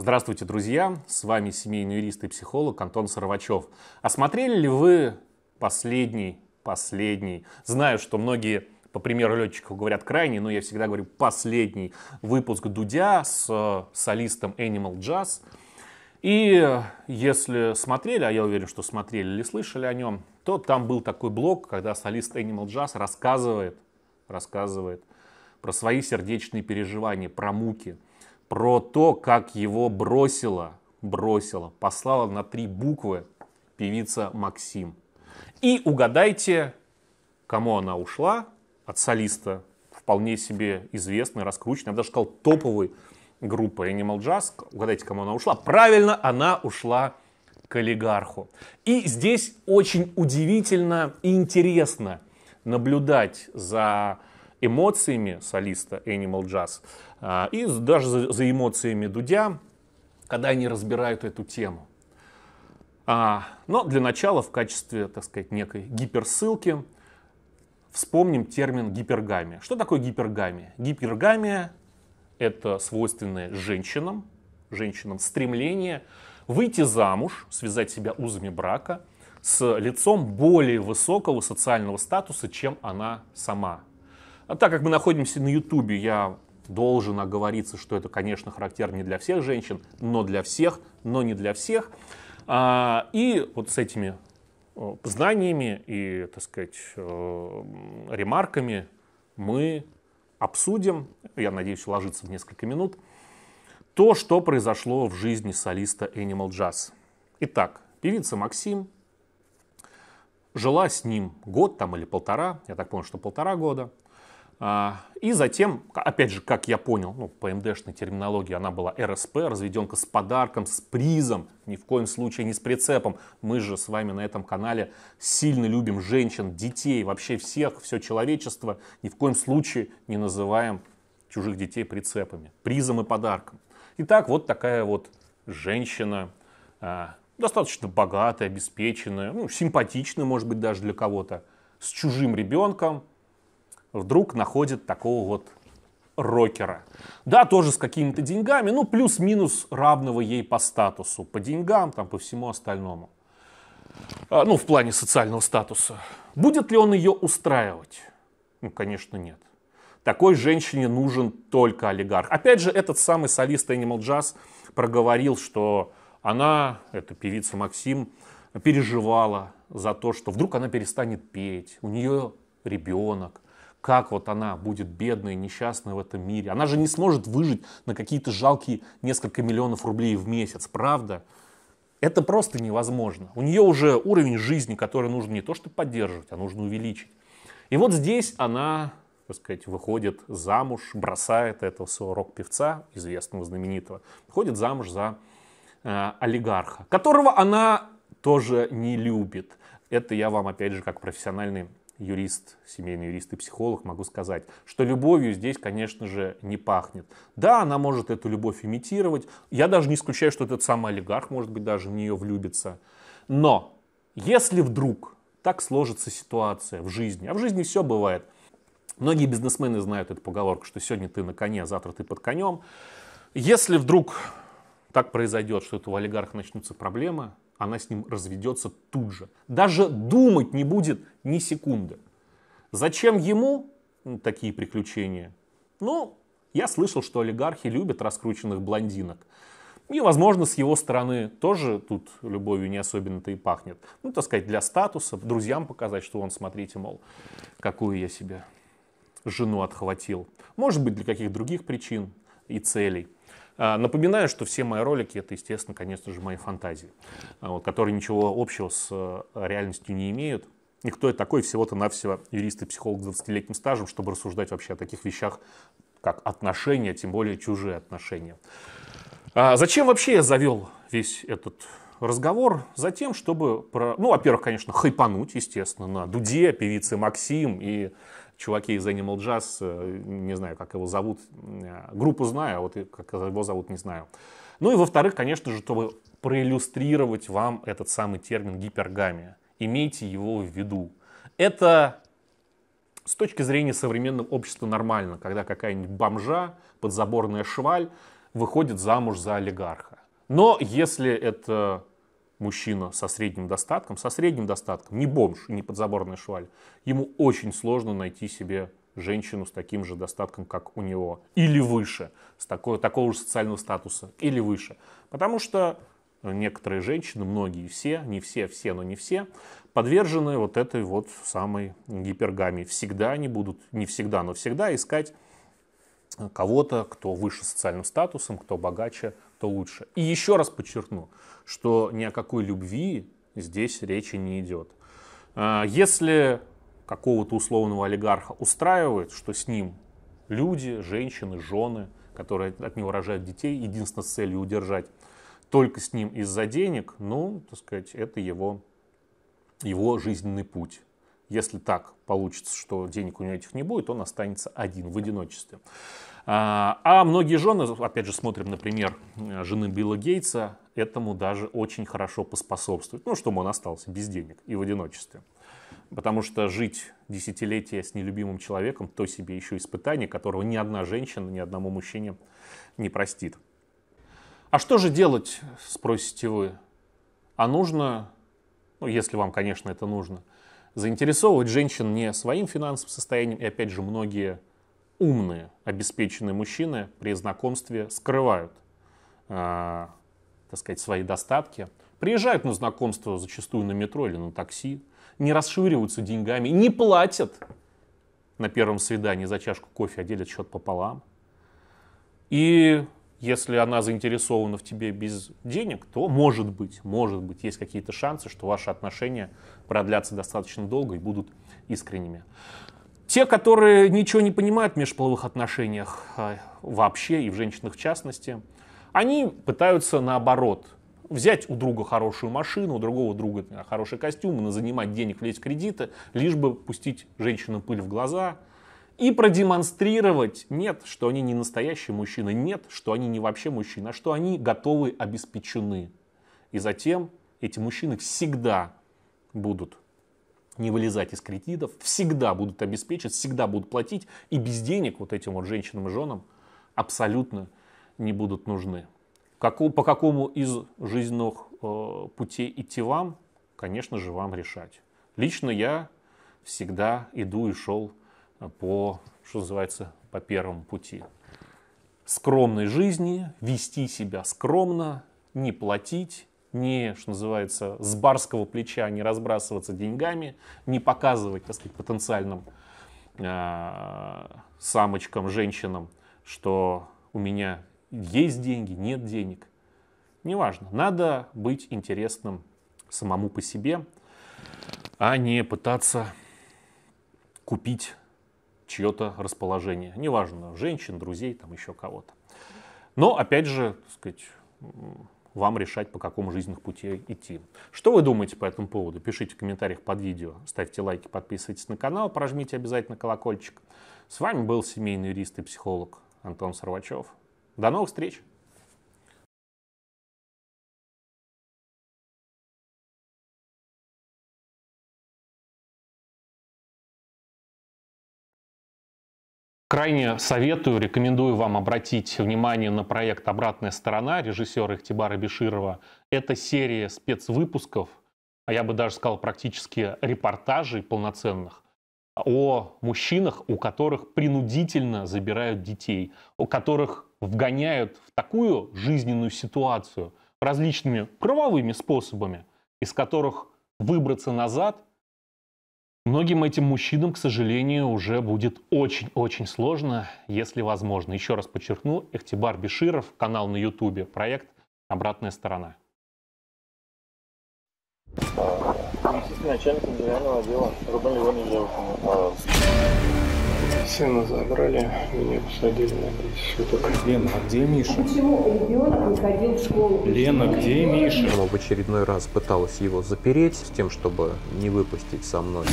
Здравствуйте, друзья! С вами семейный юрист и психолог Антон Сарвачев. Осмотрели ли вы последний, последний? Знаю, что многие по примеру летчиков говорят крайний, но я всегда говорю последний выпуск Дудя с э, солистом Animal Jazz. И если смотрели, а я уверен, что смотрели или слышали о нем, то там был такой блок, когда солист Animal Jazz рассказывает, рассказывает про свои сердечные переживания, про муки – про то, как его бросила, бросила, послала на три буквы певица Максим. И угадайте, кому она ушла от солиста, вполне себе известный, раскрученный, я даже сказал топовый группы Animal Jazz. Угадайте, кому она ушла. Правильно, она ушла к олигарху. И здесь очень удивительно и интересно наблюдать за эмоциями солиста Animal Jazz а, и даже за, эмоциями Дудя, когда они разбирают эту тему. А, но для начала в качестве, так сказать, некой гиперссылки вспомним термин гипергамия. Что такое гипергамия? Гипергамия — это свойственное женщинам, женщинам стремление выйти замуж, связать себя узами брака с лицом более высокого социального статуса, чем она сама. А так как мы находимся на Ютубе, я должен оговориться, что это, конечно, характерно не для всех женщин, но для всех, но не для всех. А, и вот с этими э, знаниями и, так сказать, э, ремарками мы обсудим, я надеюсь, уложится в несколько минут, то, что произошло в жизни солиста Animal Jazz. Итак, певица Максим жила с ним год там или полтора, я так понял, что полтора года – а, и затем, опять же, как я понял, ну, по МДшной терминологии она была РСП, разведенка с подарком, с призом, ни в коем случае не с прицепом. Мы же с вами на этом канале сильно любим женщин, детей, вообще всех, все человечество. Ни в коем случае не называем чужих детей прицепами, призом и подарком. Итак, вот такая вот женщина, а, достаточно богатая, обеспеченная, ну, симпатичная, может быть, даже для кого-то, с чужим ребенком, вдруг находит такого вот рокера. Да, тоже с какими-то деньгами, ну, плюс-минус равного ей по статусу, по деньгам, там, по всему остальному. А, ну, в плане социального статуса. Будет ли он ее устраивать? Ну, конечно, нет. Такой женщине нужен только олигарх. Опять же, этот самый солист Animal Jazz проговорил, что она, эта певица Максим, переживала за то, что вдруг она перестанет петь, у нее ребенок, как вот она будет бедная, несчастная в этом мире. Она же не сможет выжить на какие-то жалкие несколько миллионов рублей в месяц, правда? Это просто невозможно. У нее уже уровень жизни, который нужно не то что поддерживать, а нужно увеличить. И вот здесь она, так сказать, выходит замуж, бросает этого своего рок-певца, известного, знаменитого, выходит замуж за э, олигарха, которого она тоже не любит. Это я вам, опять же, как профессиональный юрист, семейный юрист и психолог, могу сказать, что любовью здесь, конечно же, не пахнет. Да, она может эту любовь имитировать. Я даже не исключаю, что этот самый олигарх, может быть, даже в нее влюбится. Но если вдруг так сложится ситуация в жизни, а в жизни все бывает, многие бизнесмены знают эту поговорку, что сегодня ты на коне, а завтра ты под конем. Если вдруг так произойдет, что у этого олигарха начнутся проблемы, она с ним разведется тут же. Даже думать не будет ни секунды. Зачем ему такие приключения? Ну, я слышал, что олигархи любят раскрученных блондинок. И, возможно, с его стороны тоже тут любовью не особенно-то и пахнет. Ну, так сказать, для статуса, друзьям показать, что он, смотрите, мол, какую я себе жену отхватил. Может быть, для каких других причин и целей. А, напоминаю, что все мои ролики это, естественно, конечно же, мои фантазии, а, вот, которые ничего общего с э, реальностью не имеют. И кто я такой? Всего-то навсего юрист и психолог с 20-летним стажем, чтобы рассуждать вообще о таких вещах, как отношения, тем более чужие отношения. А зачем вообще я завел весь этот разговор? Затем, чтобы, про... ну, во-первых, конечно, хайпануть, естественно, на Дуде, певице Максим и чуваки из Animal Jazz, э, не знаю, как его зовут, э, группу знаю, а вот как его зовут, не знаю. Ну и во-вторых, конечно же, чтобы проиллюстрировать вам этот самый термин гипергамия, имейте его в виду. Это с точки зрения современного общества нормально, когда какая-нибудь бомжа, подзаборная шваль выходит замуж за олигарха. Но если это мужчина со средним достатком, со средним достатком, не бомж, не подзаборная шваль, ему очень сложно найти себе женщину с таким же достатком, как у него, или выше, с такой, такого же социального статуса, или выше. Потому что некоторые женщины, многие все, не все, все, но не все, подвержены вот этой вот самой гипергамии. Всегда они будут, не всегда, но всегда искать кого-то, кто выше социальным статусом, кто богаче, то лучше. И еще раз подчеркну, что ни о какой любви здесь речи не идет. А, если какого-то условного олигарха устраивает, что с ним люди, женщины, жены, которые от него рожают детей, единственной целью удержать только с ним из-за денег, ну, так сказать, это его, его жизненный путь. Если так получится, что денег у него этих не будет, он останется один в одиночестве. А, а многие жены, опять же, смотрим, например, жены Билла Гейтса, этому даже очень хорошо поспособствует. Ну, чтобы он остался без денег и в одиночестве. Потому что жить десятилетия с нелюбимым человеком, то себе еще испытание, которого ни одна женщина, ни одному мужчине не простит. А что же делать, спросите вы? А нужно, ну, если вам, конечно, это нужно – заинтересовывать женщин не своим финансовым состоянием, и опять же, многие умные, обеспеченные мужчины при знакомстве скрывают, э, так сказать, свои достатки, приезжают на знакомство зачастую на метро или на такси, не расшириваются деньгами, не платят на первом свидании за чашку кофе, а делят счет пополам. И если она заинтересована в тебе без денег, то может быть, может быть, есть какие-то шансы, что ваши отношения продлятся достаточно долго и будут искренними. Те, которые ничего не понимают в межполовых отношениях а, вообще и в женщинах в частности, они пытаются наоборот взять у друга хорошую машину, у другого друга а, хороший костюм, занимать денег, влезть в кредиты, лишь бы пустить женщину пыль в глаза – и продемонстрировать, нет, что они не настоящие мужчины, нет, что они не вообще мужчины, а что они готовы, обеспечены. И затем эти мужчины всегда будут не вылезать из кредитов, всегда будут обеспечить, всегда будут платить, и без денег вот этим вот женщинам и женам абсолютно не будут нужны. по какому из жизненных э, путей идти вам, конечно же, вам решать. Лично я всегда иду и шел по, что называется, по первому пути. Скромной жизни, вести себя скромно, не платить, не, что называется, с барского плеча не разбрасываться деньгами, не показывать, так сказать, потенциальным э, самочкам, женщинам, что у меня есть деньги, нет денег. Неважно, надо быть интересным самому по себе, а не пытаться купить чье-то расположение. Неважно, женщин, друзей, там еще кого-то. Но, опять же, так сказать, вам решать, по какому жизненных пути идти. Что вы думаете по этому поводу? Пишите в комментариях под видео, ставьте лайки, подписывайтесь на канал, прожмите обязательно колокольчик. С вами был семейный юрист и психолог Антон Сорвачев. До новых встреч! Крайне советую, рекомендую вам обратить внимание на проект «Обратная сторона» режиссера Ихтибара Беширова. Это серия спецвыпусков, а я бы даже сказал практически репортажей полноценных, о мужчинах, у которых принудительно забирают детей, у которых вгоняют в такую жизненную ситуацию различными правовыми способами, из которых выбраться назад Многим этим мужчинам, к сожалению, уже будет очень-очень сложно, если возможно. Еще раз подчеркну, Эхтибар Беширов, канал на Ютубе, проект «Обратная сторона». Заместитель отдела Рубен Леонидович Девушкин сына забрали, меня посадили на 10 суток. Лена, а где Миша? Почему ребенок не ходил в школу? Лена, где Миша? Она в очередной раз пыталась его запереть с тем, чтобы не выпустить со мной.